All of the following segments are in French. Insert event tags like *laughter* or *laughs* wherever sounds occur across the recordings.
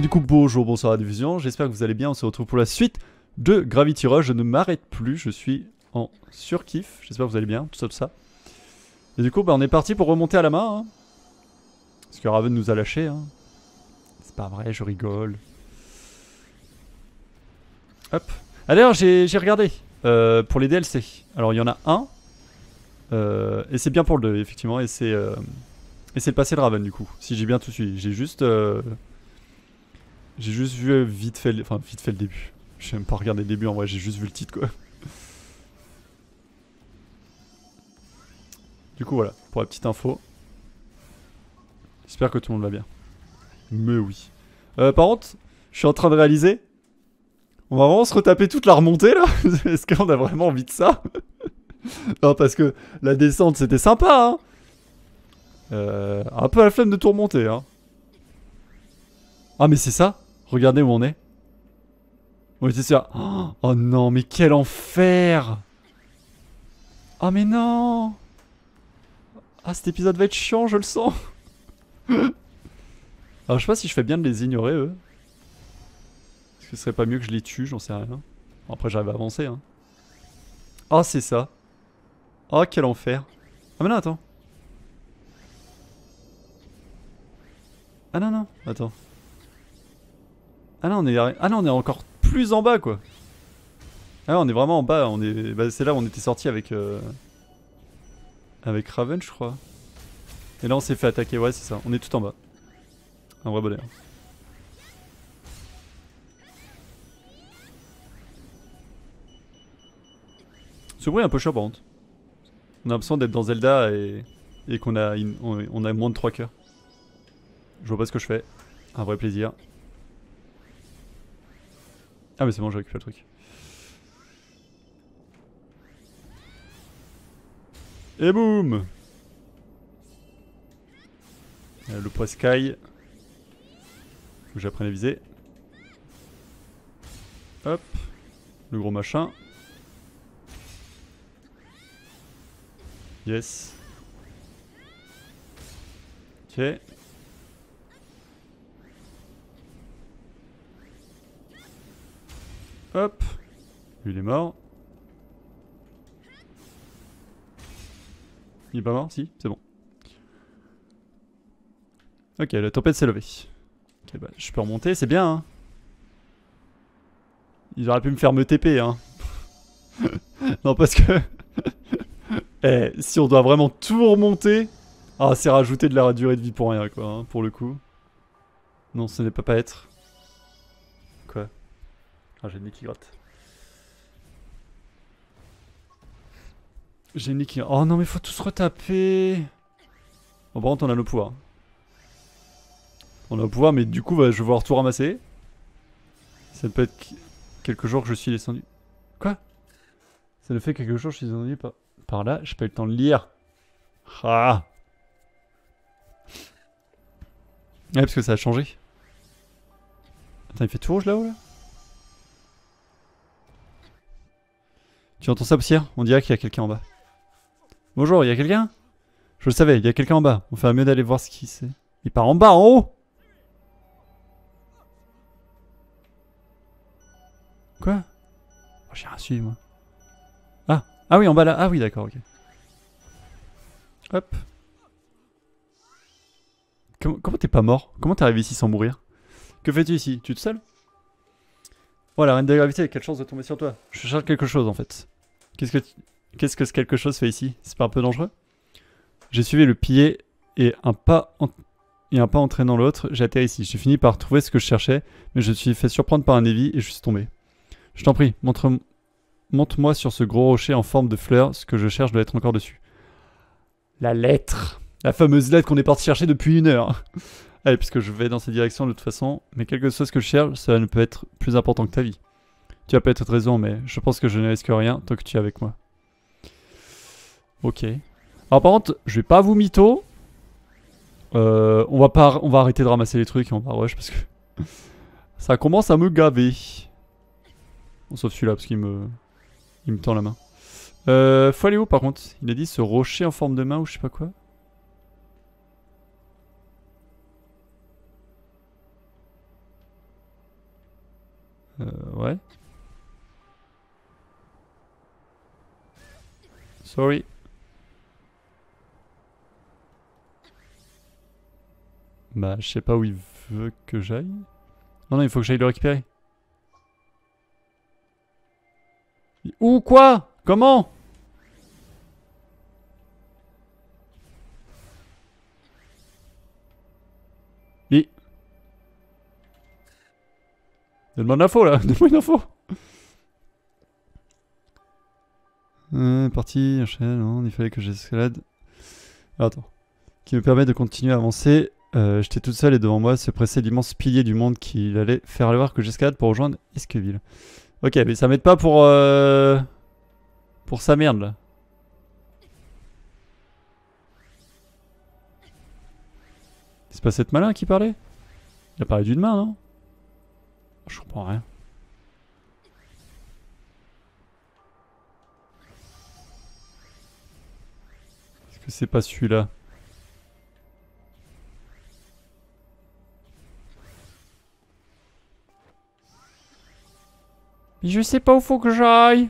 Et du coup, bonjour, bonsoir à la diffusion, j'espère que vous allez bien, on se retrouve pour la suite de Gravity Rush, je ne m'arrête plus, je suis en surkiff, j'espère que vous allez bien, tout ça, ça. Et du coup, bah, on est parti pour remonter à la main, hein. parce que Raven nous a lâchés. Hein. C'est pas vrai, je rigole. Hop. Alors, ah, j'ai regardé euh, pour les DLC. Alors, il y en a un, euh, et c'est bien pour le 2, effectivement, et c'est... Euh, et c'est le passé de Raven du coup, si j'ai bien tout suivi. J'ai juste j'ai juste vu euh, vite fait, le... enfin vite fait le début. J'aime même pas regarder le début en vrai, j'ai juste vu le titre quoi. Du coup voilà, pour la petite info. J'espère que tout le monde va bien. Mais oui. Euh, par contre, je suis en train de réaliser. On va vraiment se retaper toute la remontée là *laughs* Est-ce qu'on a vraiment envie de ça *laughs* Non parce que la descente c'était sympa hein euh, Un peu la flemme de tout remonter hein. Ah mais c'est ça Regardez où on est. c'est ça. Oh non, mais quel enfer Oh mais non Ah, cet épisode va être chiant, je le sens Alors, je sais pas si je fais bien de les ignorer, eux. Est-ce que ce serait pas mieux que je les tue J'en sais rien. après, j'arrive à avancer, hein. Oh, c'est ça. Oh, quel enfer. Ah mais non, attends. Ah non, non, attends. Ah non on est, ah on est encore plus en bas, quoi. Ah on est vraiment en bas. On est, bah, c'est là où on était sorti avec euh, avec Raven, je crois. Et là, on s'est fait attaquer. Ouais, c'est ça. On est tout en bas. Un vrai bonheur. Ce bruit est un peu contre. On a l'impression d'être dans Zelda et, qu'on a, on a moins de 3 coeurs. Je vois pas ce que je fais. Un vrai plaisir. Ah mais c'est bon, je récupère le truc. Et boum euh, Le sky. Faut que à viser. Hop. Le gros machin. Yes. Ok. Hop. Lui, il est mort. Il est pas mort Si, c'est bon. Ok, la tempête s'est levée. Ok, bah, je peux remonter, c'est bien, hein. Ils auraient pu me faire me TP, hein. *laughs* Non, parce que... *laughs* eh, si on doit vraiment tout remonter... Ah, c'est rajouter de la durée de vie pour rien, quoi, hein, pour le coup. Non, ce n'est pas pas être. Ah, j'ai une nez J'ai une nez Oh non, mais faut tous retaper Bon, par contre, on a le pouvoir. On a le pouvoir, mais du coup, bah, je vais voir tout ramasser. Ça peut être quelques jours que je suis descendu. Quoi Ça le fait quelques jours que je suis descendu par, par là. J'ai pas eu le temps de lire. Ah Ouais, parce que ça a changé. Attends, il fait tout rouge là-haut là, là Tu entends ça, poussière On dirait qu'il y a quelqu'un en bas. Bonjour, il y a quelqu'un Je le savais, il y a quelqu'un en bas. On un mieux d'aller voir ce qui c'est. Il part en bas, en haut Quoi oh, J'ai rien suivi, moi. Ah Ah oui, en bas là. Ah oui, d'accord, ok. Hop. Comment t'es pas mort Comment t'es arrivé ici sans mourir Que fais-tu ici Tu te seul voilà, reine de gravité, quelle chance de tomber sur toi. Je cherche quelque chose en fait. Qu'est-ce que, qu'est-ce que quelque chose fait ici C'est pas un peu dangereux J'ai suivi le pied et un pas et un pas entraînant l'autre, j'ai atterri ici. J'ai fini par trouver ce que je cherchais, mais je me suis fait surprendre par un évi et je suis tombé. Je t'en prie, montre, monte-moi sur ce gros rocher en forme de fleur, ce que je cherche doit être encore dessus. La lettre La fameuse lettre qu'on est parti chercher depuis une heure Allez, puisque je vais dans cette direction de toute façon, mais quelque que soit ce que je cherche, cela ne peut être plus important que ta vie. Tu as peut-être raison, mais je pense que je ne risque rien tant que tu es avec moi. Ok. Alors par contre, je vais pas vous mytho. Euh, on, va pas, on va arrêter de ramasser les trucs et on va rush parce que... *laughs* ça commence à me gaver. sauf celui-là parce qu'il me... Il me tend la main. Euh, faut aller où par contre Il a dit ce rocher en forme de main ou je sais pas quoi. Euh, ouais. Sorry. Bah, je sais pas où il veut que j'aille. Non, non, il faut que j'aille le récupérer. Où quoi Comment Donne-moi là, *laughs* donne-moi une info. Euh, parti, enchaîne, non, hein. il fallait que j'escalade. Ah, attends. Qui me permet de continuer à avancer. Euh, j'étais toute seule et devant moi se pressait l'immense pilier du monde qu'il allait faire voir que j'escalade pour rejoindre Esqueville. Ok, mais ça m'aide pas pour... Euh... Pour sa merde là. C'est pas cette malin qui parlait Il a parlé d'une main, non je comprends rien. Est-ce que c'est pas celui-là Mais je sais pas où faut que j'aille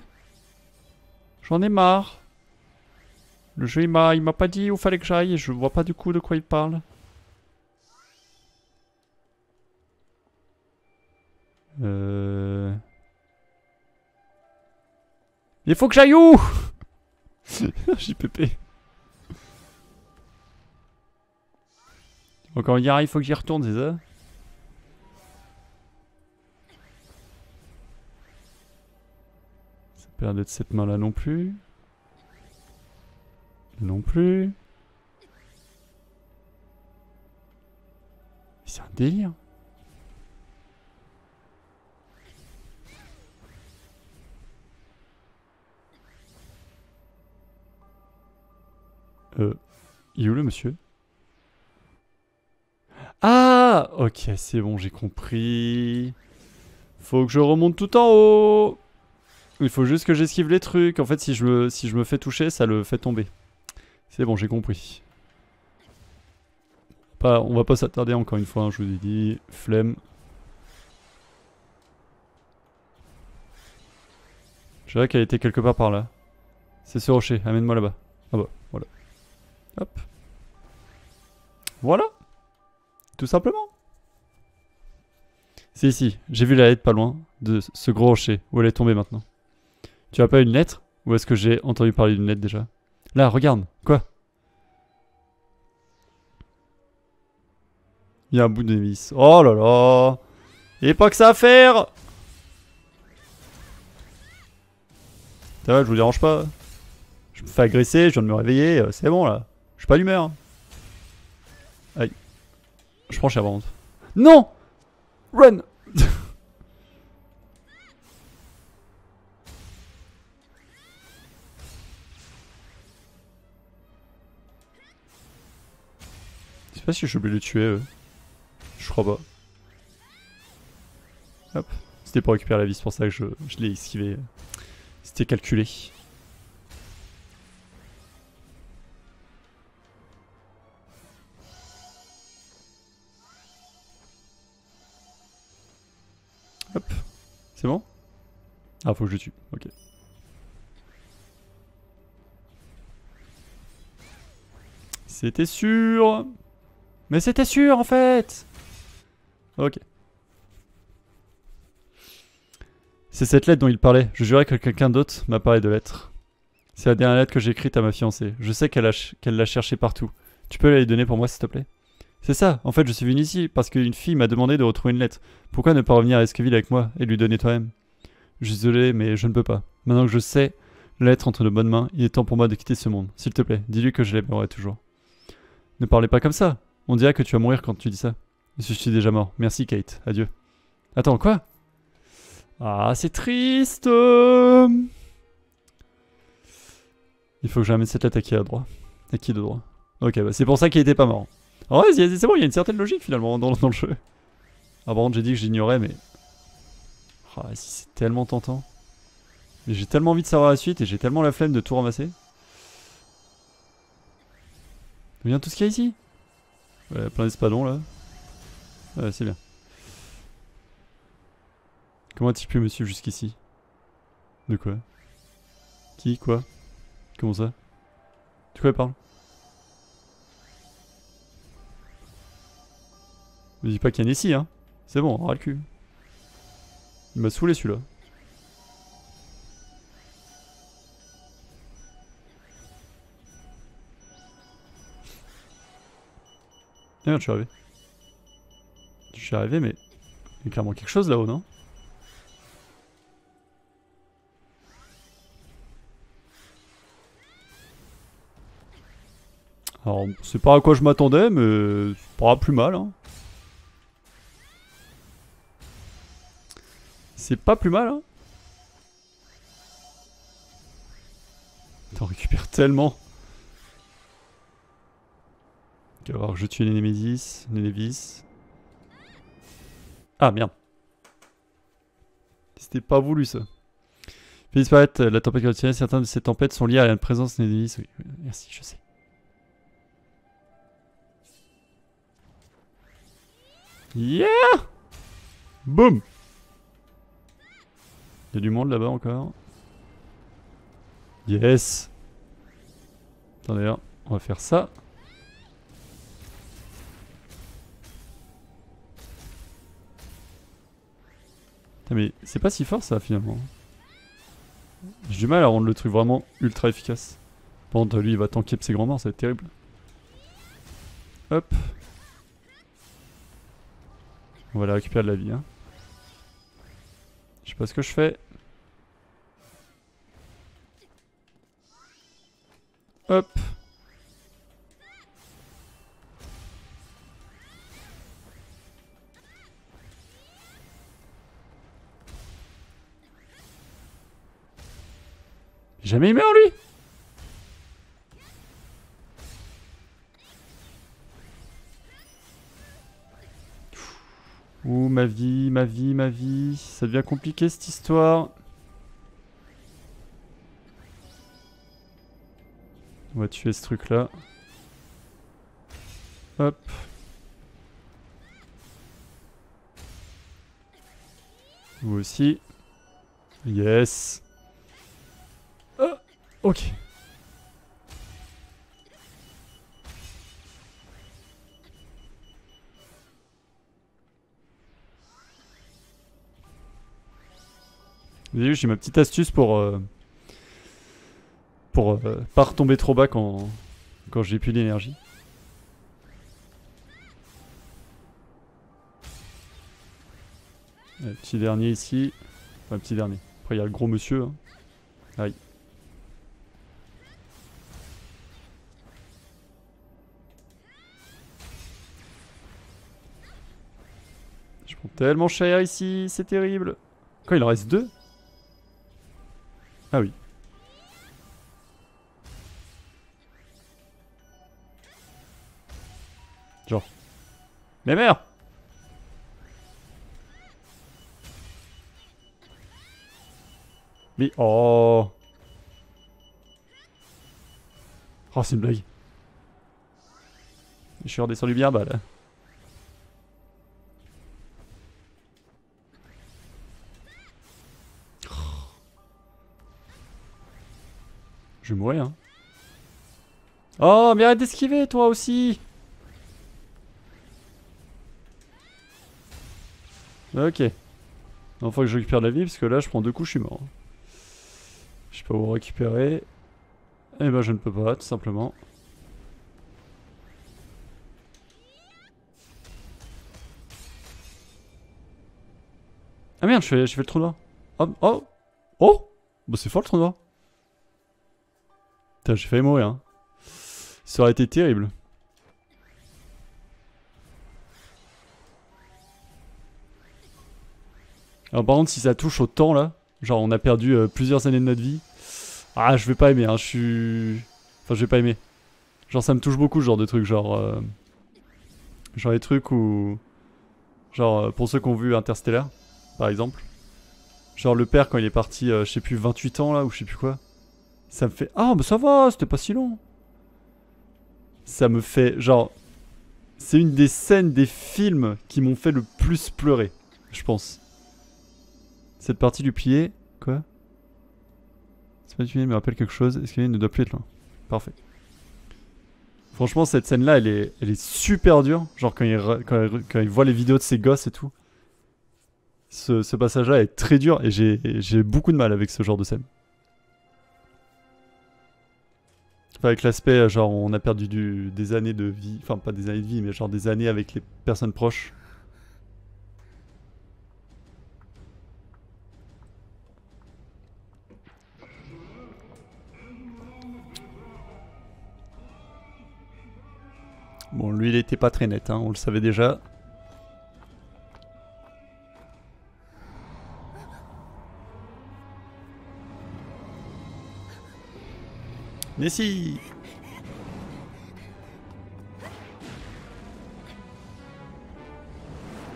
J'en ai marre. Le jeu, il m'a pas dit où fallait que j'aille et je vois pas du coup de quoi il parle. Euh... Il faut que j'aille où *laughs* JPP. Encore une il faut que j'y retourne, c'est ça Ça perd cette main-là non plus. Non plus. C'est un délire. Euh, il est où le monsieur Ah Ok, c'est bon, j'ai compris. Faut que je remonte tout en haut Il faut juste que j'esquive les trucs. En fait, si je, me, si je me fais toucher, ça le fait tomber. C'est bon, j'ai compris. Pas, on va pas s'attarder encore une fois, hein, je vous ai dit. Flemme. Je dirais qu'elle était quelque part par là. C'est ce rocher, amène-moi là-bas. Ah bah. Hop. Voilà. Tout simplement. C'est ici. J'ai vu la lettre pas loin de ce gros rocher. Où elle est tombée maintenant Tu as pas une lettre Ou est-ce que j'ai entendu parler d'une lettre déjà Là, regarde. Quoi Il y a un bout de vis. Oh là là Et pas que ça à faire Ça je vous dérange pas. Je me fais agresser, je viens de me réveiller, euh, c'est bon là. Je suis pas l'humeur. Hein. Aïe. Je prends cher vente. Non Run Je sais pas si je oublié de le tuer eux. Je crois pas. Hop. C'était pour récupérer la vie, c'est pour ça que je, je l'ai esquivé. C'était calculé. C'est bon Ah, faut que je le tue. Ok. C'était sûr Mais c'était sûr en fait Ok. C'est cette lettre dont il parlait. Je jurais que quelqu'un d'autre m'a parlé de lettre. C'est la dernière lettre que j'ai écrite à ma fiancée. Je sais qu'elle l'a cherchée partout. Tu peux la lui donner pour moi s'il te plaît c'est ça, en fait je suis venu ici parce qu'une fille m'a demandé de retrouver une lettre. Pourquoi ne pas revenir à Esqueville avec moi et lui donner toi-même Je suis désolé, mais je ne peux pas. Maintenant que je sais la lettre entre de bonnes mains, il est temps pour moi de quitter ce monde. S'il te plaît, dis-lui que je l'aimerai toujours. Ne parlez pas comme ça. On dirait que tu vas mourir quand tu dis ça. Je suis déjà mort. Merci Kate. Adieu. Attends, quoi Ah, c'est triste Il faut que j'amène cette lettre à qui a droit. À qui de droit. Ok, bah, c'est pour ça qu'il était pas mort. Ah c'est bon, il y a une certaine logique finalement dans, le jeu. Ah, par contre, j'ai dit que j'ignorais, mais. Ah, c'est tellement tentant. Mais j'ai tellement envie de savoir la suite et j'ai tellement la flemme de tout ramasser. Bien tout ce qu'il y a ici Ouais, plein d'espadons là. Ouais, c'est bien. Comment a t pu me suivre jusqu'ici De quoi Qui Quoi Comment ça De quoi il parle Je me dis pas qu'il y en a ici, hein. C'est bon, aura le cul. Il m'a saoulé celui-là. Eh merde, je suis arrivé. Je suis arrivé, mais il y a clairement quelque chose là-haut, non Alors, c'est pas à quoi je m'attendais, mais c'est pas plus mal, hein. C'est pas plus mal, hein T'en récupères tellement. Ok, alors je tue les Nénévis Ah merde. C'était pas voulu ça. Fais disparaître la tempête tiens, certains de ces tempêtes sont liées à la présence des Nénévis. merci, je sais. Yeah Boum il y a du monde là-bas encore. Yes Attends d'ailleurs, hein, on va faire ça. mais c'est pas si fort ça finalement. J'ai du mal à rendre le truc vraiment ultra efficace. Bon, lui il va tanker ses grands morts, ça va être terrible. Hop. On va la récupérer de la vie. Hein. Je sais pas ce que je fais. Hop. Jamais il meurt lui Ouh, ma vie, ma vie, ma vie. Ça devient compliqué cette histoire. On va tuer ce truc là. Hop. Vous aussi. Yes. Euh, ok. J'ai ma petite astuce pour. Euh, pour euh, pas retomber trop bas quand, quand j'ai plus d'énergie. Le petit dernier ici. Enfin, petit dernier. Après, il y a le gros monsieur. Hein. Aïe. Je prends tellement cher ici, c'est terrible. Quand il en reste deux ah oui. Genre. Mais merde Mais oh Oh c'est une blague. Je suis redescendu bien bas là. Je mourir. Hein. Oh, mais arrête d'esquiver, toi aussi Ok. Il faut que je récupère la vie, parce que là, je prends deux coups, je suis mort. Je peux vous récupérer. Et eh ben, je ne peux pas, tout simplement. Ah merde, je fais, je fais le trou noir. Oh, oh, oh Bah c'est fort le trou noir j'ai failli mourir. Hein. Ça aurait été terrible. Alors par contre, si ça touche au temps là, genre on a perdu euh, plusieurs années de notre vie. Ah, je vais pas aimer, hein, je suis... Enfin, je vais pas aimer. Genre ça me touche beaucoup ce genre de trucs, genre... Euh, genre les trucs où... Genre euh, pour ceux qui ont vu Interstellar, par exemple. Genre le père quand il est parti, je sais plus, 28 ans là, ou je sais plus quoi. Ça me fait... Ah, mais ça va, c'était pas si long. Ça me fait... Genre... C'est une des scènes des films qui m'ont fait le plus pleurer, je pense. Cette partie du pied... Quoi C'est pas du me rappelle quelque chose. Est-ce qu'il ne doit plus être là Parfait. Franchement, cette scène-là, elle est, elle est super dure. Genre quand il, quand, voit les vidéos de ses gosses et tout. ce passage-là est très dur et j'ai beaucoup de mal avec ce genre de scène. avec l'aspect, euh, genre, on a perdu du, des années de vie, enfin, pas des années de vie, mais genre des années avec les personnes proches. Bon, lui, il était pas très net, hein, on le savait déjà. Nessie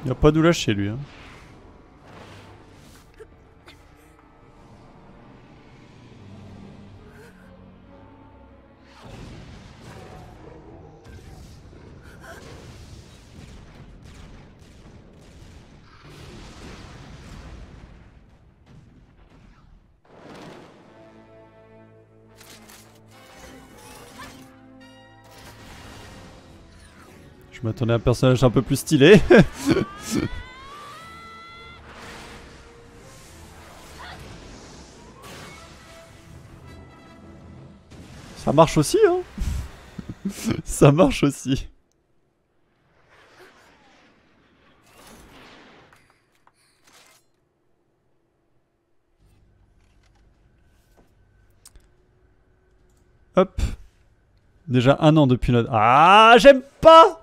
Il a pas d'où lâcher lui. Hein. Je m'attendais à un personnage un peu plus stylé. *laughs* Ça marche aussi, hein *laughs* Ça marche aussi. Déjà un an depuis notre... Ah, j'aime pas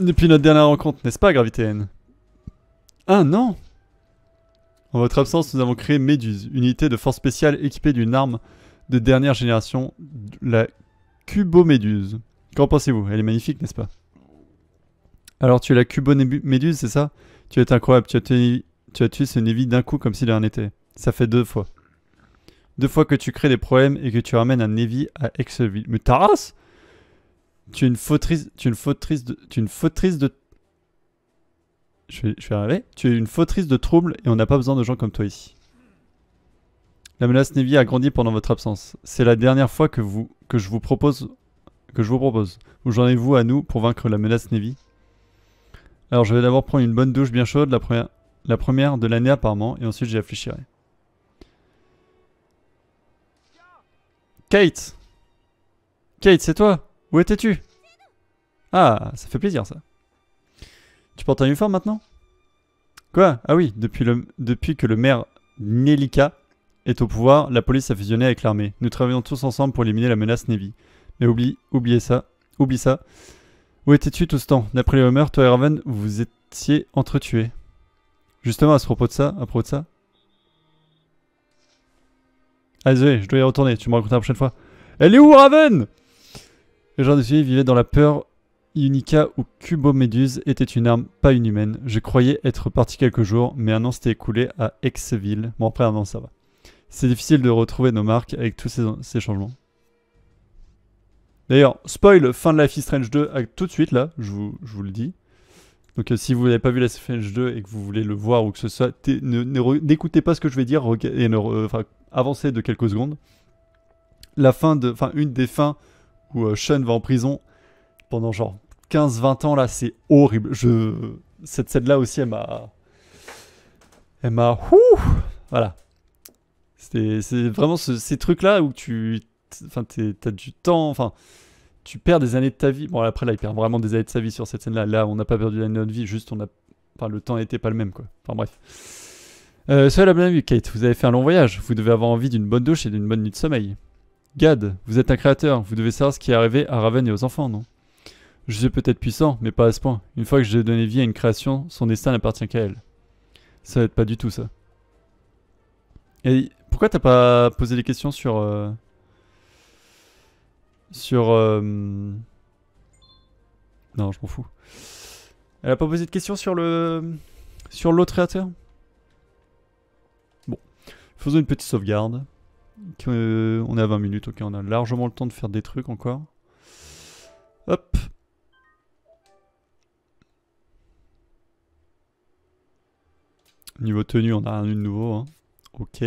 Depuis notre dernière rencontre, n'est-ce pas, Gravité N Un an En votre absence, nous avons créé Méduse, unité de force spéciale équipée d'une arme de dernière génération, la Cubo Méduse. Qu'en pensez-vous Elle est magnifique, n'est-ce pas Alors, tu es la Cubo Méduse, c'est ça Tu es incroyable, tu as tué, tu as tué ce Nevi d'un coup comme s'il en était. Ça fait deux fois. Deux fois que tu crées des problèmes et que tu ramènes un Nevi à Exelville. Mais Taras Tu es une fautrice, tu es une fautrice de... Tu es une fautrice de... Je vais, arriver. Tu es une fautrice de troubles et on n'a pas besoin de gens comme toi ici. La menace Nevi a grandi pendant votre absence. C'est la dernière fois que, vous, que je vous propose... Que je vous propose. j'en vous à nous pour vaincre la menace Nevi. Alors je vais d'abord prendre une bonne douche bien chaude, la première, la première de l'année apparemment, et ensuite j'y réfléchirai. Kate Kate, c'est toi Où étais-tu Ah, ça fait plaisir ça. Tu portes un uniforme maintenant Quoi Ah oui, depuis, que le maire Nelika est au pouvoir, la police a fusionné avec l'armée. Nous travaillons tous ensemble pour éliminer la menace Navy. Mais oublie, oubliez ça. Oublie ça. Où étais-tu tout ce temps D'après les rumeurs, toi et Raven, vous étiez entretués. Justement, à ce propos de ça, à propos de ça, ah désolé, je dois y retourner, tu me raconteras la prochaine fois. Elle est où Raven Les gens de suivi vivaient dans la peur Unica ou Cubo-Méduse était une arme pas une humaine. Je croyais être parti quelques jours, mais un an s'était écoulé à Exville. Bon après un an ça va. C'est difficile de retrouver nos marques avec tous ces, changements. D'ailleurs, spoil, fin de Life is Strange 2 tout de suite là, je vous, le dis. Donc euh, si vous n'avez pas vu Life is Strange 2 et que vous voulez le voir ou que ce soit, n'écoutez pas ce que je vais dire et ne, euh, avancé de quelques secondes. La fin de, enfin une des fins où euh, Sean va en prison pendant genre 15-20 ans là, c'est horrible. Je, cette scène là aussi, elle m'a, elle m'a, voilà. C'est vraiment ces trucs là où tu, enfin t'as du temps, enfin tu perds des années de ta vie. Bon après là, il perd vraiment des années de sa vie sur cette scène là. Là, on n'a pas perdu l'année de notre vie, juste on a, enfin le temps n'était pas le même quoi. Enfin bref. Euh, la bien vu, Kate, vous avez fait un long voyage, vous devez avoir envie d'une bonne douche et d'une bonne nuit de sommeil. Gad, vous êtes un créateur, vous devez savoir ce qui est arrivé à Raven et aux enfants, non Je suis peut-être puissant, mais pas à ce point. Une fois que j'ai donné vie à une création, son destin n'appartient qu'à elle. Ça va être pas du tout ça. Et pourquoi t'as pas posé des questions sur... Euh, sur... Euh, non, je m'en fous. Elle a pas posé de questions sur le... Sur l'autre créateur Faisons une petite sauvegarde. Euh, on est à 20 minutes, ok, on a largement le temps de faire des trucs encore. Hop Niveau tenue, on a rien de nouveau. Hein. Ok.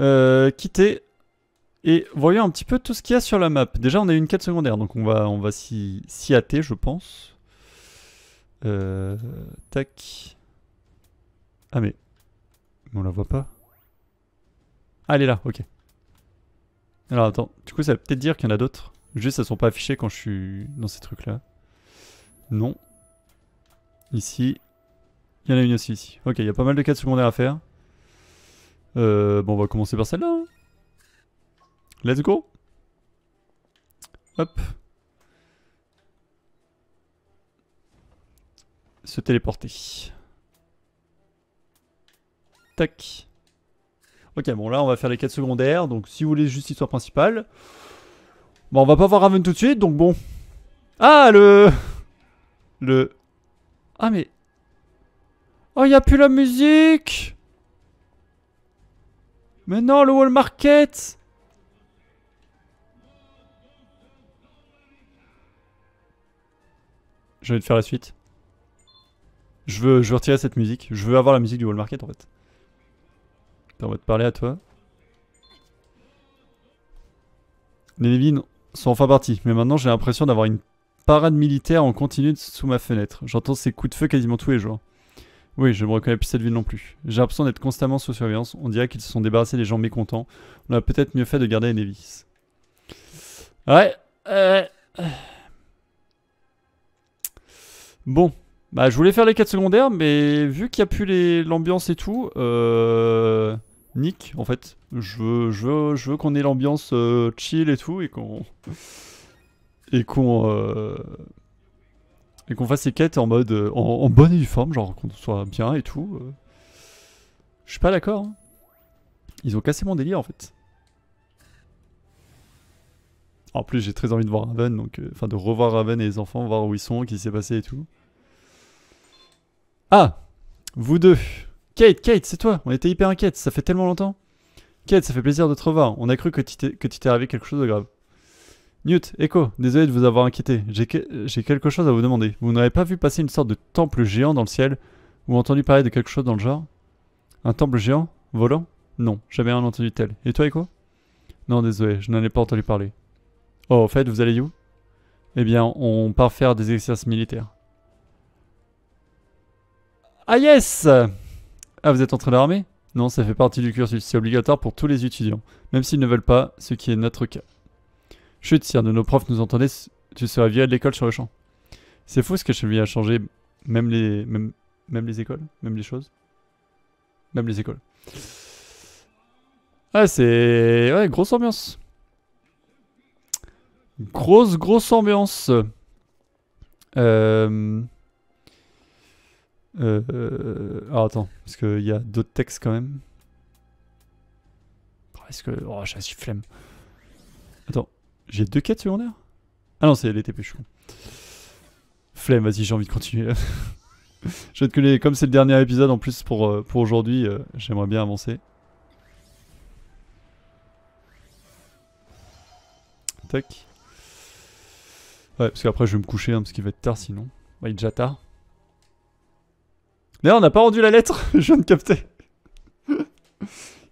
Euh, quitter. Et voyons un petit peu tout ce qu'il y a sur la map. Déjà, on a une quête secondaire, donc on va, on va s'y hâter, je pense. Euh, tac. Ah mais... On la voit pas. Ah, elle est là, ok. Alors attends, du coup ça va peut-être dire qu'il y en a d'autres. Juste, elles sont pas affichées quand je suis dans ces trucs-là. Non. Ici. Il y en a une aussi ici. Ok, il y a pas mal de quêtes secondaires à faire. Euh, bon, on va commencer par celle-là. Hein. Let's go Hop. Se téléporter. Tac. Ok, bon là on va faire les quêtes secondaires, donc si vous voulez juste histoire principale. Bon, on va pas voir Raven tout de suite, donc bon. Ah, le... Le... Ah mais... Oh, y a plus la musique Mais non, le Wall Market Je vais te faire la suite. Je veux, je veux retirer cette musique. Je veux avoir la musique du Wall Market en fait. T'as envie parler à toi. Les Nevis sont enfin partis, mais maintenant j'ai l'impression d'avoir une parade militaire en continu sous ma fenêtre. J'entends ces coups de feu quasiment tous les jours. Oui, je ne reconnais plus cette ville non plus. J'ai l'impression d'être constamment sous surveillance. On dirait qu'ils se sont débarrassés des gens mécontents. On a peut-être mieux fait de garder les Nevis. Ouais. Euh, euh. Bon. Bah, je voulais faire les quêtes secondaires, mais vu qu'il n'y a plus l'ambiance et tout, euh... Nick, en fait. Je veux, je veux, qu'on ait l'ambiance euh, chill et tout, et qu'on... Et qu'on... Euh, et qu'on fasse les quêtes en mode... Euh, en, bonne uniforme, genre qu'on soit bien et tout. Je suis pas d'accord. Hein. Ils ont cassé mon délire, en fait. En plus, j'ai très envie de voir Raven, donc... Enfin, de revoir Raven et les enfants, voir où ils sont, qui s'est passé et tout. Ah Vous deux Kate, Kate, c'est toi On était hyper inquiète, ça fait tellement longtemps. Kate, ça fait plaisir de te revoir. On a cru que tu t'es arrivé quelque chose de grave. Newt, Echo, désolé de vous avoir inquiété. J'ai quelque chose à vous demander. Vous n'avez pas vu passer une sorte de temple géant dans le ciel ou entendu parler de quelque chose dans le genre Un temple géant Volant Non, jamais rien entendu tel. Et toi, Echo Non, désolé, je n'en ai pas entendu parler. Oh, au fait, vous allez où Eh bien, on part faire des exercices militaires. Ah yes Ah, vous êtes en train d'armer Non, ça fait partie du cursus. C'est obligatoire pour tous les étudiants, même s'ils ne veulent pas, ce qui est notre cas. Chut, si un de nos profs nous entendait, tu serais viré de l'école sur le champ. C'est fou ce que je a changer même les, même, même les écoles, même les choses. Même les écoles. Ah, c'est... Ouais, grosse ambiance. Grosse, grosse ambiance. Euh... Euh, euh attends, parce qu'il y a d'autres textes quand même. Ah, est-ce que. Oh, j'ai flemme. Attends, j'ai deux quêtes secondaires Ah non, c'est les TP, je suis con. Flemme, vas-y, j'ai envie de continuer. *laughs* je vais te coller, comme c'est le dernier épisode en plus pour, euh, pour aujourd'hui, euh, j'aimerais bien avancer. Tac. Ouais, parce qu'après je vais me coucher, hein, parce qu'il va être tard sinon. Bah, il est déjà tard. D'ailleurs, on n'a pas rendu la lettre, *laughs* je viens de capter.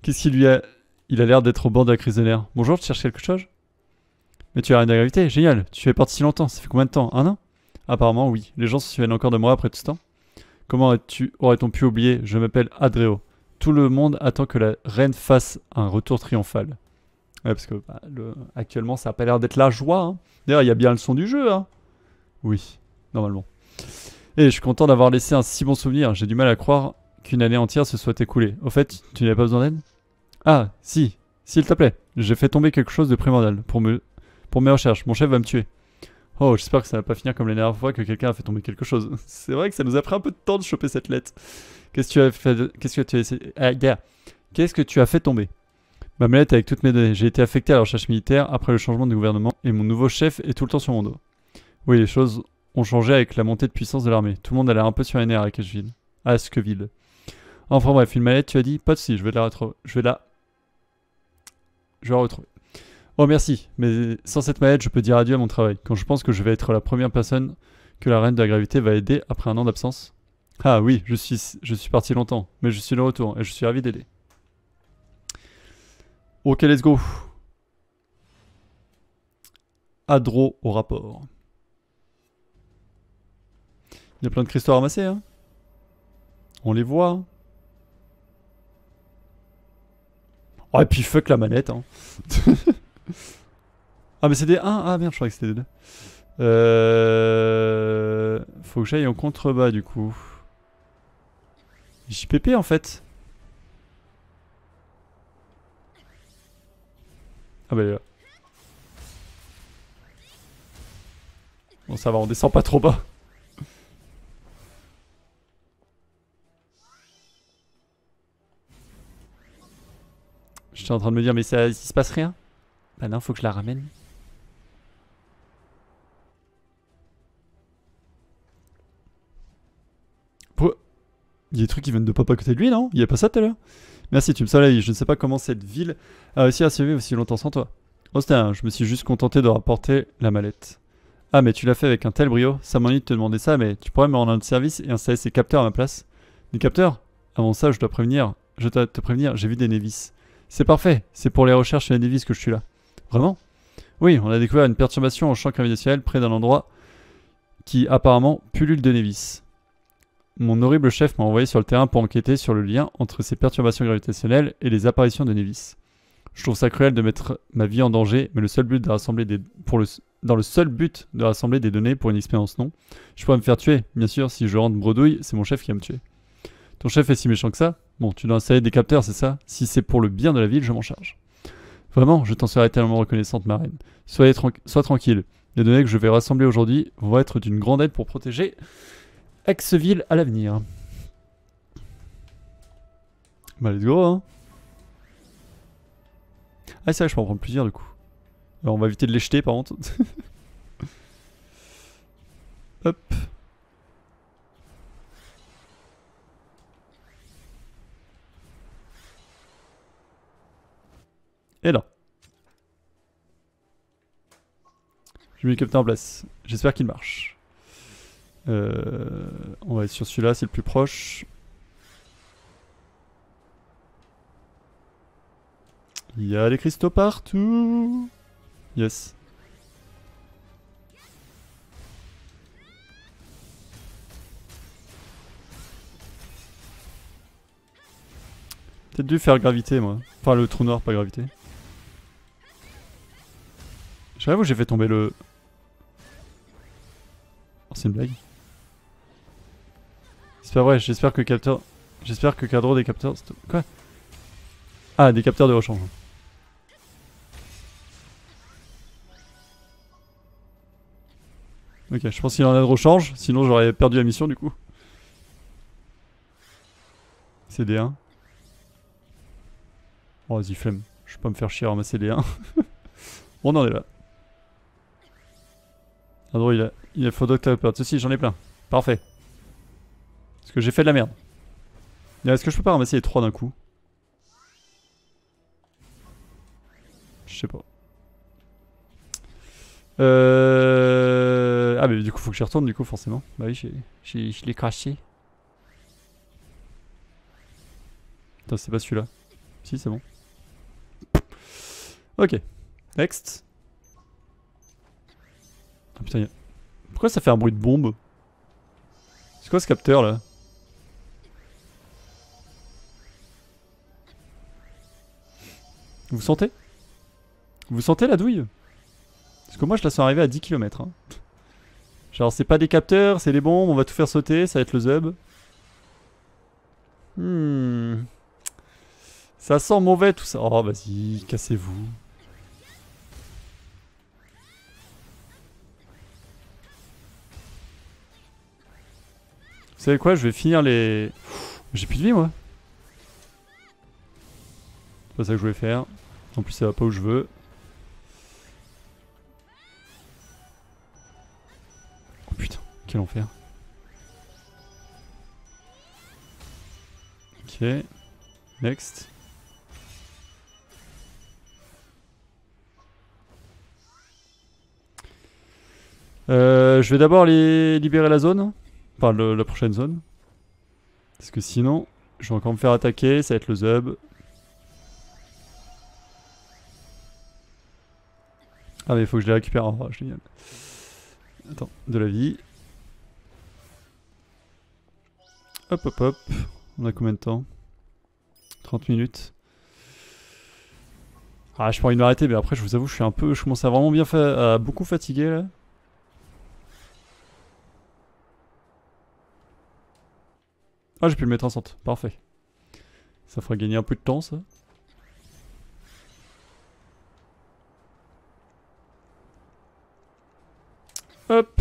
Qu'est-ce qu'il lui a... Il a l'air d'être au bord de la crise de l'air. Bonjour, tu cherches quelque chose Mais tu as rien de gravité, génial. Tu es parti si longtemps, ça fait combien de temps Un an Apparemment, oui. Les gens se souviennent encore de moi après tout ce temps. Comment aurait-on pu oublier Je m'appelle Adreo. Tout le monde attend que la reine fasse un retour triomphal. Ouais, parce que bah, actuellement, ça n'a pas l'air d'être la joie. Hein. D'ailleurs, il y a bien le son du jeu. Hein. Oui, normalement. Eh, je suis content d'avoir laissé un si bon souvenir. J'ai du mal à croire qu'une année entière se soit écoulée. Au fait, tu n'avais pas besoin d'aide Ah, si, s'il te plaît. J'ai fait tomber quelque chose de primordial pour, me... pour mes recherches. Mon chef va me tuer. Oh, j'espère que ça va pas finir comme la dernière fois que quelqu'un a fait tomber quelque chose. *laughs* C'est vrai que ça nous a pris un peu de temps de choper cette lettre. Qu'est-ce que tu as fait Qu'est-ce que tu as essayé ah, Qu'est-ce que tu as fait tomber Ma mallette avec toutes mes données. J'ai été affecté à la recherche militaire après le changement de gouvernement et mon nouveau chef est tout le temps sur mon dos. Oui, les choses ont changé avec la montée de puissance de l'armée. Tout le monde allait un peu sur les nerfs à Asheville. À ville Enfin bref, une mallette, tu as dit, de si, je vais la retrouver. Je vais la. Je la retrouver. Oh merci, mais sans cette mallette, je peux dire adieu à mon travail. Quand je pense que je vais être la première personne que la reine de la gravité va aider après un an d'absence. Ah oui, je suis, je suis parti longtemps, mais je suis de retour et je suis ravi d'aider. Ok, let's go. Adro au rapport. Il y a plein de cristaux ramassés. Hein. On les voit. Hein. Oh, et puis fuck la manette. Hein. *laughs* ah, mais c'est des 1. Ah merde, je croyais que c'était des 2. Euh... Faut que j'aille en contrebas du coup. JPP en fait. Ah bah est là. Bon ça va, on descend pas trop bas. J'étais en train de me dire, mais ça, il se passe rien Bah non, faut que je la ramène. Il y a des trucs qui viennent de pop à côté de lui, non Il n'y a pas ça tout à l'heure Merci, tu me vie. Je ne sais pas comment cette ville a réussi à survivre aussi longtemps sans toi. Austin, oh, je me suis juste contenté de rapporter la mallette. Ah, mais tu l'as fait avec un tel brio. Ça m'ennuie de te demander ça, mais tu pourrais me rendre un service et installer ces capteurs à ma place. Des capteurs Avant ça, je dois prévenir. Je dois te prévenir, j'ai vu des névis. C'est parfait, c'est pour les recherches sur les névis que je suis là. Vraiment Oui, on a découvert une perturbation au champ gravitationnel près d'un endroit qui apparemment pullule de Nevis. Mon horrible chef m'a envoyé sur le terrain pour enquêter sur le lien entre ces perturbations gravitationnelles et les apparitions de Nevis. Je trouve ça cruel de mettre ma vie en danger, mais le seul but de des, dans le seul but de rassembler des données pour une expérience non. Je pourrais me faire tuer, bien sûr, si je rentre bredouille, c'est mon chef qui va me tuer. Ton chef est si méchant que ça Bon, tu dois installer des capteurs, c'est ça Si c'est pour le bien de la ville, je m'en charge. Vraiment, je t'en serai tellement reconnaissante, ma reine. Sois, sois tranquille. Les données que je vais rassembler aujourd'hui vont être d'une grande aide pour protéger ville à l'avenir. Bah, let's go, hein. Ah, c'est vrai, je peux en prendre plusieurs, du coup. Alors, on va éviter de les jeter, par contre. *laughs* Hop. Et là. Je mets le capteur en place. J'espère qu'il marche. Euh, on va être sur celui-là, c'est le plus proche. Il y a des cristaux partout Yes. Peut-être dû faire gravité moi. Enfin le trou noir, pas gravité. Je J'avoue, j'ai fait tomber le... Oh, c'est une blague. C'est pas vrai, j'espère que capteur... J'espère que cadre des capteurs... Quoi Ah, des capteurs de rechange. Ok, je pense qu'il y en a de rechange, sinon j'aurais perdu la mission du coup. CD1. Oh, vas-y, flemme. Je vais pas me faire chier à ramasser les 1. *laughs* On en est là. Ah il a, il a photo Ceci, j'en ai plein. Parfait. Parce que j'ai fait de la merde. Est-ce que je peux pas ramasser les trois d'un coup Je sais pas. Euh... Ah mais du coup faut que je retourne du coup forcément. Bah oui, je l'ai craché. Putain c'est pas celui-là. Si c'est bon. Ok. Next. Ah, putain, Pourquoi ça fait un bruit de bombe C'est quoi ce capteur là Vous sentez Vous sentez la douille Parce que moi je la sens arriver à 10 km. Hein. Genre c'est pas des capteurs, c'est des bombes, on va tout faire sauter, ça va être le zub. Hmm. Ça sent mauvais tout ça. Oh vas-y, cassez-vous. Vous savez quoi, je vais finir les... J'ai plus de vie, moi. C'est pas ça que je voulais faire. En plus, ça va pas où je veux. Oh putain, quel enfer. Ok, next. Euh, je vais d'abord les... libérer la zone par la prochaine zone. Parce que sinon, je vais encore me faire attaquer, ça va être le Zub. Ah mais il faut que je les récupère. Oh, génial. Attends, de la vie. Hop hop hop. On a combien de temps 30 minutes. Ah, je pourrais m'arrêter, mais après, je vous avoue, je suis un peu. Je commence à vraiment bien. à beaucoup fatiguer là. Ah, j'ai pu le mettre en centre. Parfait. Ça fera gagner un peu de temps, ça. Hop.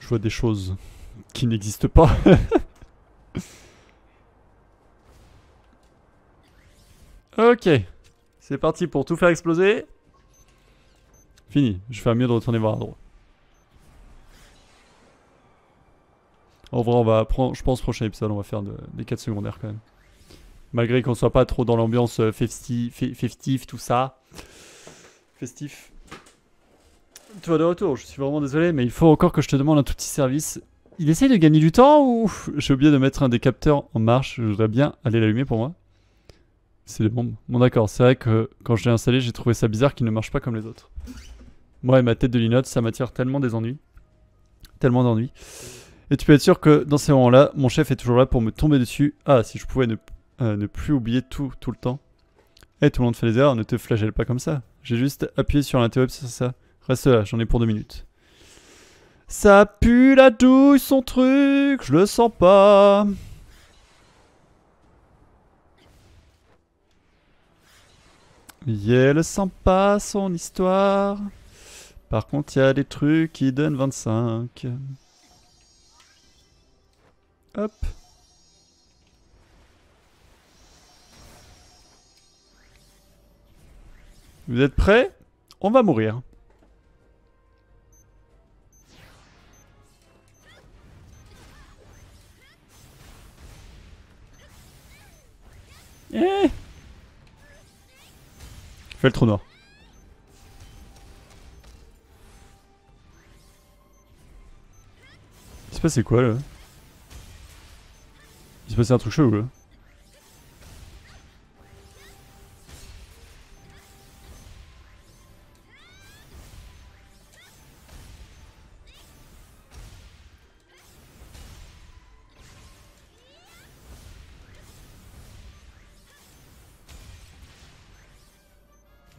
Je vois des choses qui n'existent pas. *laughs* ok. C'est parti pour tout faire exploser. Fini. Je fais mieux de retourner voir à droite. En vrai, on va prendre, je pense, prochain épisode, on va faire des 4 secondaires quand même. Malgré qu'on soit pas trop dans l'ambiance euh, festif, tout ça. Festif. Tu vas de retour, je suis vraiment désolé, mais il faut encore que je te demande un tout petit service. Il essaye de gagner du temps ou... J'ai oublié de mettre un des capteurs en marche, je voudrais bien aller l'allumer pour moi. C'est des bombes. Bon d'accord, c'est vrai que quand je l'ai installé, j'ai trouvé ça bizarre qu'il ne marche pas comme les autres. Moi et ma tête de linotte, ça m'attire tellement des ennuis. Tellement d'ennuis. Et tu peux être sûr que dans ces moments-là, mon chef est toujours là pour me tomber dessus. Ah, si je pouvais ne, euh, plus oublier tout, tout le temps. Eh, tout le monde fait les erreurs, ne te flagelle pas comme ça. J'ai juste appuyé sur l'interruption, c'est ça. Reste là, j'en ai pour deux minutes. Ça pue la douille, son truc, je le sens pas. le sympa son histoire. Par contre, il y a des trucs qui donnent 25. Hop. Vous êtes prêts On va mourir. Eh Fais le trou noir. Il se passait quoi là Il se passait un truc ou là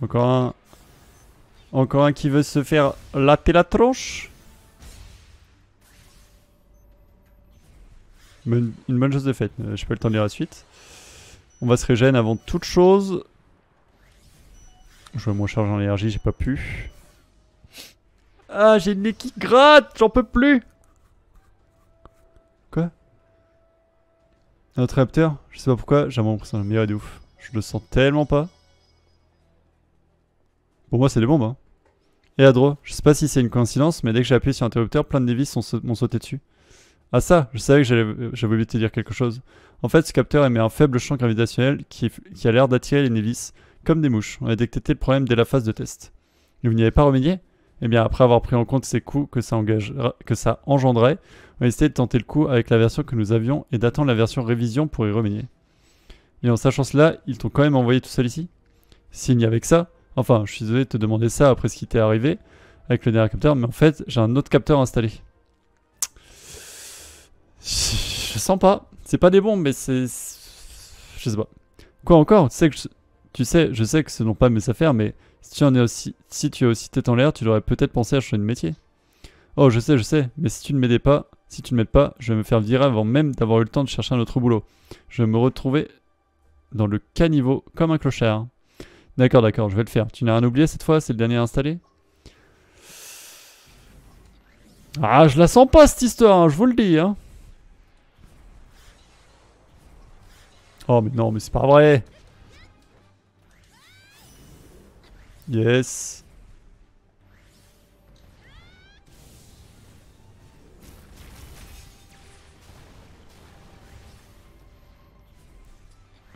Encore un. Encore un qui veut se faire latter la tronche. Une bonne chose de faite. J'ai pas le temps de lire la suite. On va se régénérer avant toute chose. Je vais me recharger en énergie, j'ai pas pu. Ah, j'ai une nez qui gratte, j'en peux plus Quoi Notre réapteur Je sais pas pourquoi, j'ai l'impression de meilleur de ouf. Je le sens tellement pas. Pour moi, c'est des bombes. Hein. Et à droite, je sais pas si c'est une coïncidence, mais dès que j'ai appuyé sur l'interrupteur, plein de névis' m'ont sauté dessus. Ah ça, je savais que euh, j'avais oublié de te dire quelque chose. En fait, ce capteur émet un faible champ gravitationnel qui, a l'air d'attirer les névis comme des mouches. On a détecté le problème dès la phase de test. Et vous n'y avez pas remédié Eh bien, après avoir pris en compte ces coûts que ça, que ça engendrait, on a essayé de tenter le coup avec la version que nous avions et d'attendre la version révision pour y remédier. Et en sachant cela, ils t'ont quand même envoyé tout seul ici S'il n'y avait que ça, Enfin, je suis désolé de te demander ça après ce qui t'est arrivé avec le dernier capteur, mais en fait, j'ai un autre capteur installé. Je sens pas. C'est pas des bombes, mais c'est... Je sais pas. Quoi encore Tu sais que Tu sais, je sais que ce n'ont pas mes affaires, mais si tu, en es aussi... si tu as aussi tête en l'air, tu devrais peut-être pensé à changer de métier. Oh, je sais, je sais, mais si tu ne pas, si tu ne m'aides pas, je vais me faire virer avant même d'avoir eu le temps de chercher un autre boulot. Je vais me retrouver dans le caniveau comme un clochard. D'accord, d'accord, je vais le faire. Tu n'as rien oublié cette fois C'est le dernier installé Ah, je la sens pas cette histoire, hein, je vous le dis. Hein. Oh, mais non, mais c'est pas vrai. Yes.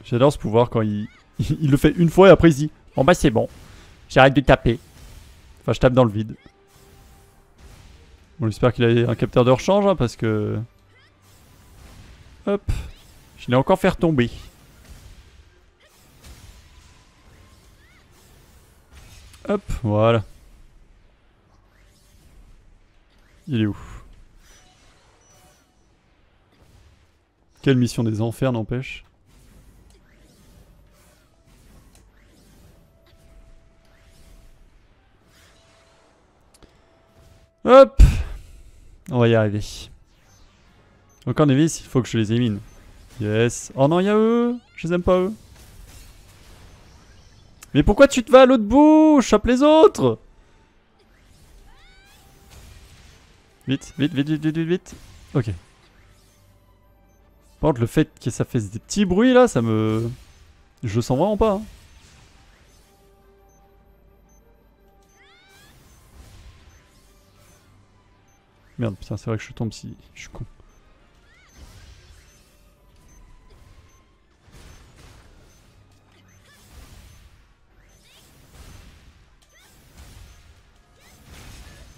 J'adore ce pouvoir quand il, *laughs* il le fait une fois et après il se dit Bon bah c'est bon, j'arrête de taper. Enfin, je tape dans le vide. Bon, j'espère qu'il a un capteur de rechange hein, parce que. Hop, je l'ai encore fait tomber. Hop, voilà. Il est où Quelle mission des enfers n'empêche Hop On va y arriver. Encore des vis, il faut que je les émine. Yes. Oh non, il y a eux Je les aime pas, eux. Mais pourquoi tu te vas à l'autre bout Chape les autres Vite, vite, vite, vite, vite, vite, Ok. Par contre, le fait que ça fasse des petits bruits, là, ça me... Je le sens vraiment pas. Hein. Merde, putain, c'est vrai que je tombe si je suis con.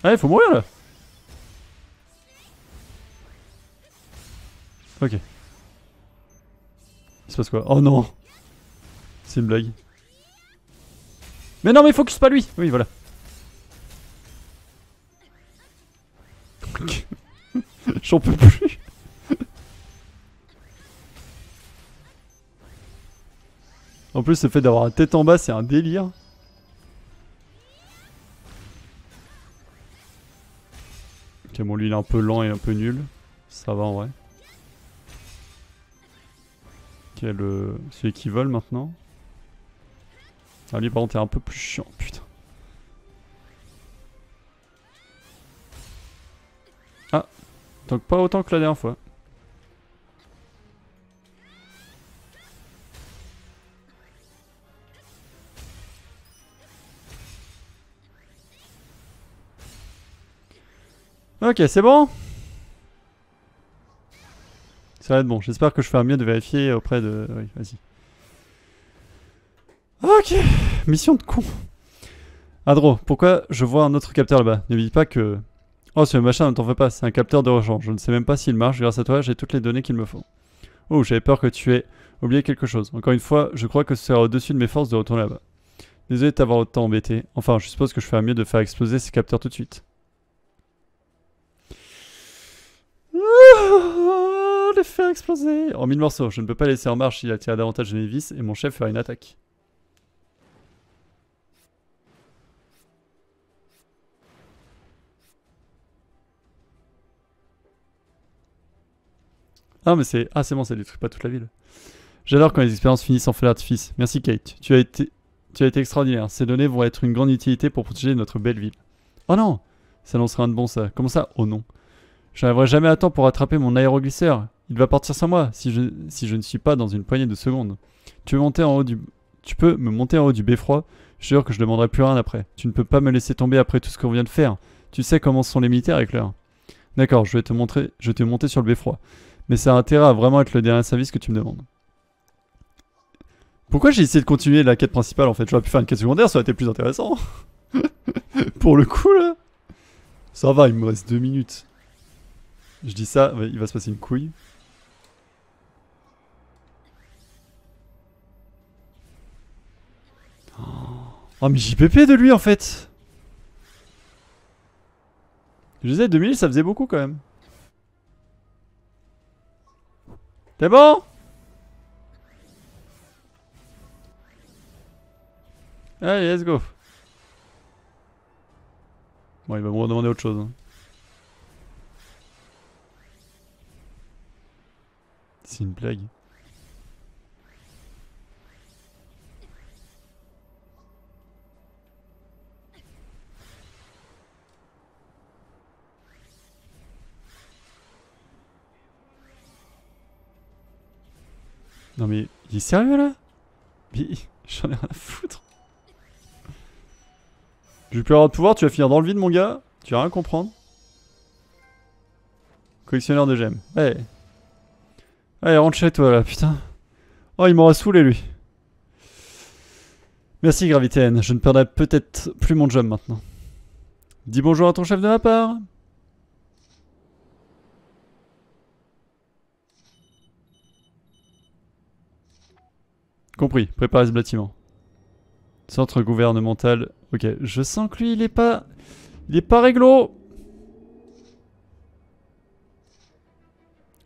Allez, eh, faut mourir là Ok. Il se passe quoi Oh non C'est une blague. Mais non, mais focus pas lui Oui, voilà. *laughs* J'en peux plus. en plus, le fait d'avoir la tête en bas, c'est un délire. Ok, bon, lui, il est un peu lent et un peu nul. Ça va en vrai. Ok, celui qui vole maintenant. Ah, lui, par contre, est un peu plus chiant, putain. Donc pas autant que la dernière fois. Ok, c'est bon Ça va être bon. J'espère que je ferai mieux de vérifier auprès de... Oui, vas-y. Ok Mission de con Adro, pourquoi je vois un autre capteur là-bas N'oublie pas que Oh, ce machin ne t'en fais pas, c'est un capteur de rechange. Je ne sais même pas s'il marche. Grâce à toi, j'ai toutes les données qu'il me faut. Oh, j'avais peur que tu aies oublié quelque chose. Encore une fois, je crois que ce sera au-dessus de mes forces de retourner là-bas. Désolé de t'avoir autant embêté. Enfin, je suppose que je ferais mieux de faire exploser ces capteurs tout de suite. Ah, les faire exploser En mille morceaux, je ne peux pas laisser en marche, s'il attire davantage de mes vis et mon chef fera une attaque. Ah, mais c'est. Ah, bon, ça détruit pas toute la ville. J'adore quand les expériences finissent en feu d'artifice. Merci, Kate. Tu as été. Tu as été extraordinaire. Ces données vont être une grande utilité pour protéger notre belle ville. Oh non Ça n'en sera rien de bon, ça. Comment ça Oh non. Je n'arriverai jamais à temps pour attraper mon aéroglisseur. Il va partir sans moi si je, si je ne suis pas dans une poignée de secondes. Tu peux, monter en haut du, tu peux me monter en haut du beffroi. Je jure que je ne demanderai plus rien après. Tu ne peux pas me laisser tomber après tout ce qu'on vient de faire. Tu sais comment sont les militaires avec l'heure. D'accord, je vais te montrer, je vais te monter sur le beffroi. Mais ça a intérêt à vraiment être le dernier service que tu me demandes. Pourquoi j'ai essayé de continuer la quête principale en fait J'aurais pu faire une quête secondaire, ça aurait été plus intéressant. *laughs* Pour le coup là. Ça va, il me reste deux minutes. Je dis ça, il va se passer une couille. Oh mais JPP de lui en fait Je disais 2000 ça faisait beaucoup quand même. T'es bon Allez, let's go. Bon, il va me redemander autre chose. Hein. C'est une blague. Non mais, il est sérieux là Mais *laughs* j'en ai rien à foutre. J'ai plus avoir de pouvoir, tu vas finir dans le vide mon gars. Tu vas rien comprendre. Collectionneur de gemmes. Allez. Allez, rentre chez toi là, putain. Oh, il m'aura saoulé lui. Merci Gravitaine, je ne perdrai peut-être plus mon job maintenant. Dis bonjour à ton chef de ma part. Compris, préparez ce bâtiment. Centre gouvernemental. Ok, je sens que lui, il est pas... Il est pas réglo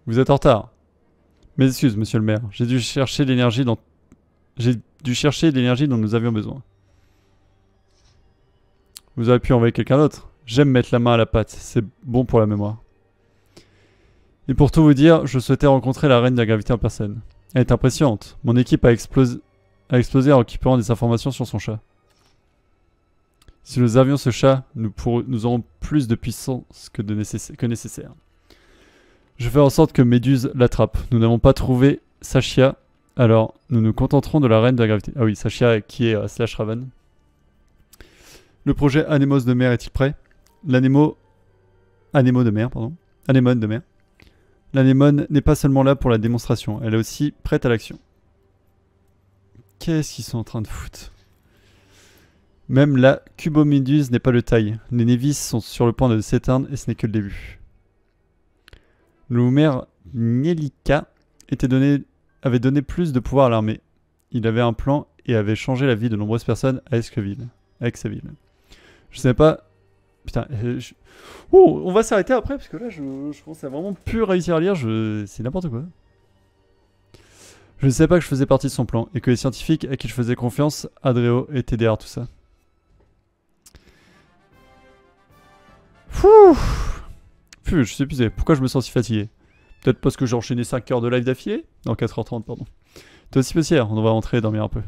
Vous êtes en retard. Mes excuses, monsieur le maire. J'ai dû chercher l'énergie dont... J'ai dû chercher l'énergie dont nous avions besoin. Vous avez pu envoyer quelqu'un d'autre. J'aime mettre la main à la pâte. C'est bon pour la mémoire. Et pour tout vous dire, je souhaitais rencontrer la reine de la gravité en personne. Elle est impressionnante. Mon équipe a explosé, a explosé en récupérant des informations sur son chat. Si nous avions ce chat, nous, aurons plus de puissance que, nécessaire, Je fais en sorte que Méduse l'attrape. Nous n'avons pas trouvé Sachia, alors nous nous contenterons de la reine de la gravité. Ah oui, Sachia qui est euh, Slash Raven. Le projet Anemos de mer est-il prêt L'Anémo... Anemo de mer, pardon. Anémone de mer. L'anémone n'est pas seulement là pour la démonstration, elle est aussi prête à l'action. Qu'est-ce qu'ils sont en train de foutre Même la cubomiduse n'est pas le taille. Les névis sont sur le point de s'éteindre et ce n'est que le début. Le maire était avait donné plus de pouvoir à l'armée. Il avait un plan et avait changé la vie de nombreuses personnes à à Exaville. Je ne sais pas Putain, euh, on va s'arrêter après parce que là, je, je pense a vraiment plus réussir à lire. Je... C'est n'importe quoi. Je ne savais pas que je faisais partie de son plan et que les scientifiques à qui je faisais confiance, Adréo et TDR, tout ça. Pfff je suis épuisé. Pourquoi je me sens si fatigué Peut-être parce que j'ai enchaîné 5 heures de live d'affilée Non, 4h30, pardon. T'es aussi possible, on va rentrer dormir un peu.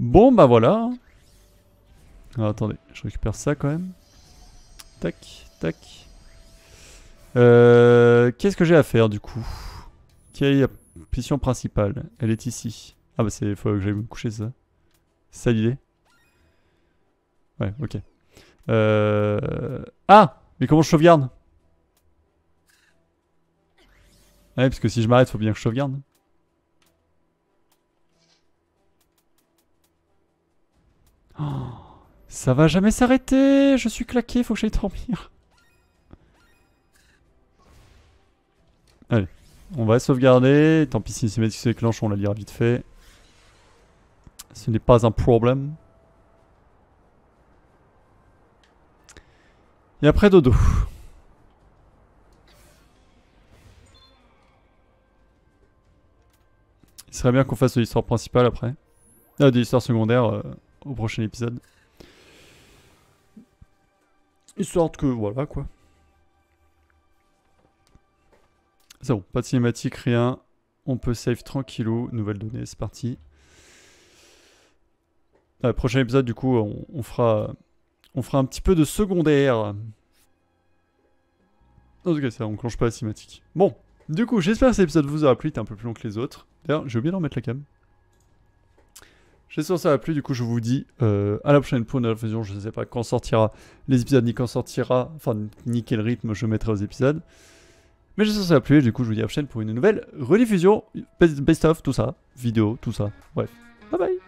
Bon, bah voilà attendez, je récupère ça quand même. Tac, tac. Euh, qu'est-ce que j'ai à faire du coup Quelle mission principale Elle est ici. Ah bah c'est faut que j'aille me coucher ça. C'est ça l'idée Ouais, ok. Euh... Ah Mais comment je sauvegarde ah Ouais, parce que si je m'arrête, faut bien que je sauvegarde. Oh ça va jamais s'arrêter Je suis claqué, faut que j'aille dormir. Allez, on va sauvegarder. Tant pis si une cinématique se déclenche, on la lira vite fait. Ce n'est pas un problème. Et après, dodo. Il serait bien qu'on fasse de l'histoire principale après. Ah, de l'histoire secondaire euh, au prochain épisode. Histoire que, voilà, quoi. C'est bon, pas de cinématique, rien. On peut save tranquillou. Nouvelle donnée, c'est parti. prochain épisode, du coup, on, fera, on fera un petit peu de secondaire. En tout cas, ça clenche pas la cinématique. Bon, du coup, j'espère que cet épisode vous aura plu. Il était un peu plus long que les autres. D'ailleurs, j'ai oublié d'en mettre la cam. J'espère que ça a plu, du coup je vous dis euh, à la prochaine pour une nouvelle fusion, je ne sais pas quand sortira les épisodes, ni quand sortira, enfin ni quel rythme je mettrai aux épisodes. Mais j'espère que ça a plu du coup je vous dis à la prochaine pour une nouvelle rediffusion, best-of, tout ça, vidéo, tout ça, bref, bye bye